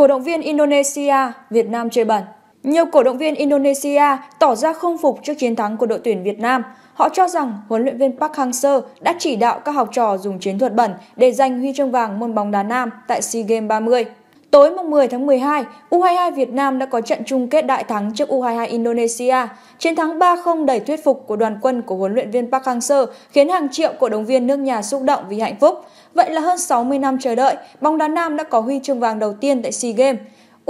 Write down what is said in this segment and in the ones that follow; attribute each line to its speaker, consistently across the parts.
Speaker 1: Cổ động viên Indonesia, Việt Nam chơi bẩn. Nhiều cổ động viên Indonesia tỏ ra không phục trước chiến thắng của đội tuyển Việt Nam. Họ cho rằng huấn luyện viên Park Hang-seo đã chỉ đạo các học trò dùng chiến thuật bẩn để giành huy chương vàng môn bóng đá nam tại SEA Games 30. Tối 10 tháng 12, U22 Việt Nam đã có trận chung kết đại thắng trước U22 Indonesia. Chiến thắng 3-0 đầy thuyết phục của đoàn quân của huấn luyện viên Park Hang-seo khiến hàng triệu cổ động viên nước nhà xúc động vì hạnh phúc. Vậy là hơn 60 năm chờ đợi, bóng đá nam đã có huy chương vàng đầu tiên tại SEA Games.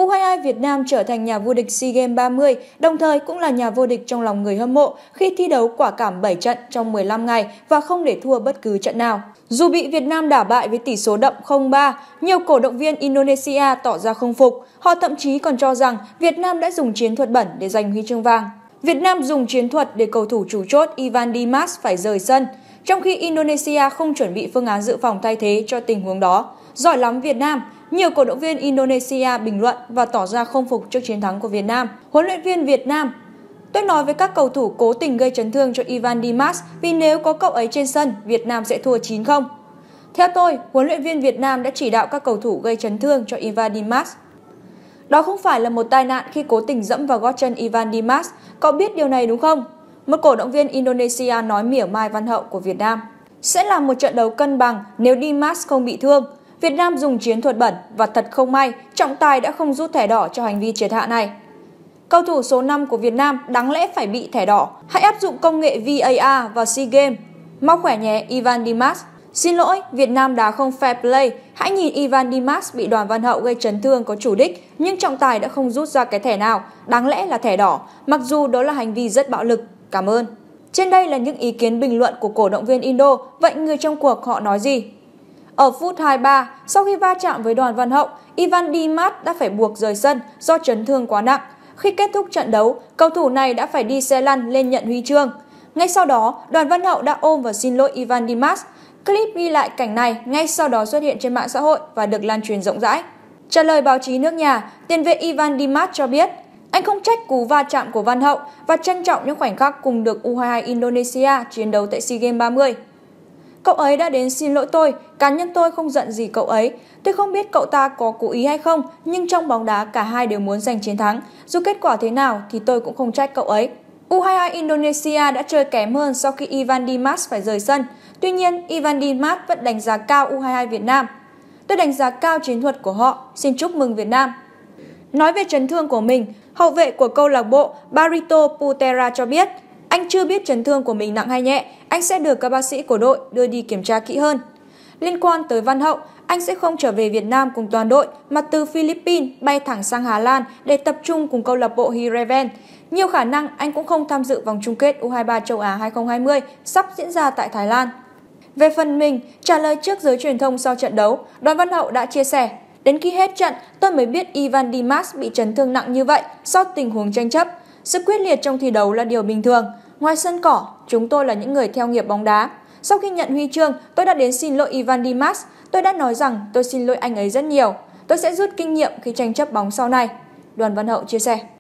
Speaker 1: U22 Việt Nam trở thành nhà vô địch SEA Games 30, đồng thời cũng là nhà vô địch trong lòng người hâm mộ khi thi đấu quả cảm 7 trận trong 15 ngày và không để thua bất cứ trận nào. Dù bị Việt Nam đả bại với tỷ số đậm 0-3, nhiều cổ động viên Indonesia tỏ ra không phục. Họ thậm chí còn cho rằng Việt Nam đã dùng chiến thuật bẩn để giành huy chương vàng. Việt Nam dùng chiến thuật để cầu thủ chủ chốt Ivan Dimas phải rời sân, trong khi Indonesia không chuẩn bị phương án dự phòng thay thế cho tình huống đó. Giỏi lắm Việt Nam, nhiều cổ động viên Indonesia bình luận và tỏ ra không phục trước chiến thắng của Việt Nam. Huấn luyện viên Việt Nam tôi nói với các cầu thủ cố tình gây chấn thương cho Ivan Dimas vì nếu có cậu ấy trên sân, Việt Nam sẽ thua 9-0. Theo tôi, huấn luyện viên Việt Nam đã chỉ đạo các cầu thủ gây chấn thương cho Ivan Dimas. Đó không phải là một tai nạn khi cố tình dẫm vào gót chân Ivan Dimas, cậu biết điều này đúng không? Một cổ động viên Indonesia nói mỉa mai văn hậu của Việt Nam. Sẽ là một trận đấu cân bằng nếu Dimas không bị thương, Việt Nam dùng chiến thuật bẩn và thật không may, trọng tài đã không rút thẻ đỏ cho hành vi triệt hạ này. Cầu thủ số 5 của Việt Nam đáng lẽ phải bị thẻ đỏ. Hãy áp dụng công nghệ VAR và SEA Games. Mau khỏe nhé Ivan Dimas. Xin lỗi, Việt Nam đá không fair play. Hãy nhìn Ivan Dimas bị đoàn văn hậu gây chấn thương có chủ đích, nhưng trọng tài đã không rút ra cái thẻ nào, đáng lẽ là thẻ đỏ, mặc dù đó là hành vi rất bạo lực. Cảm ơn. Trên đây là những ý kiến bình luận của cổ động viên Indo, vậy người trong cuộc họ nói gì? Ở phút 23, sau khi va chạm với đoàn Văn Hậu, Ivan Dimat đã phải buộc rời sân do chấn thương quá nặng. Khi kết thúc trận đấu, cầu thủ này đã phải đi xe lăn lên nhận huy chương. Ngay sau đó, đoàn Văn Hậu đã ôm và xin lỗi Ivan Dimas. Clip ghi lại cảnh này ngay sau đó xuất hiện trên mạng xã hội và được lan truyền rộng rãi. Trả lời báo chí nước nhà, tiền vệ Ivan Dimas cho biết, anh không trách cú va chạm của Văn Hậu và trân trọng những khoảnh khắc cùng được U22 Indonesia chiến đấu tại SEA Games 30. Cậu ấy đã đến xin lỗi tôi, cá nhân tôi không giận gì cậu ấy. Tôi không biết cậu ta có cố ý hay không, nhưng trong bóng đá cả hai đều muốn giành chiến thắng. Dù kết quả thế nào thì tôi cũng không trách cậu ấy. U22 Indonesia đã chơi kém hơn sau khi Ivan Dimas phải rời sân. Tuy nhiên, Ivan Dimas vẫn đánh giá cao U22 Việt Nam. Tôi đánh giá cao chiến thuật của họ, xin chúc mừng Việt Nam. Nói về chấn thương của mình, hậu vệ của câu lạc bộ Barito Putera cho biết anh chưa biết chấn thương của mình nặng hay nhẹ, anh sẽ được các bác sĩ của đội đưa đi kiểm tra kỹ hơn. Liên quan tới Văn Hậu, anh sẽ không trở về Việt Nam cùng toàn đội mà từ Philippines bay thẳng sang Hà Lan để tập trung cùng câu lạc bộ Hireven. Nhiều khả năng anh cũng không tham dự vòng chung kết U23 châu Á 2020 sắp diễn ra tại Thái Lan. Về phần mình, trả lời trước giới truyền thông sau trận đấu, Đoàn Văn Hậu đã chia sẻ Đến khi hết trận, tôi mới biết Ivan Dimas bị chấn thương nặng như vậy sau tình huống tranh chấp. Sự quyết liệt trong thi đấu là điều bình thường. Ngoài sân cỏ, chúng tôi là những người theo nghiệp bóng đá. Sau khi nhận huy chương, tôi đã đến xin lỗi Ivan Dimas. Tôi đã nói rằng tôi xin lỗi anh ấy rất nhiều. Tôi sẽ rút kinh nghiệm khi tranh chấp bóng sau này. Đoàn Văn Hậu chia sẻ.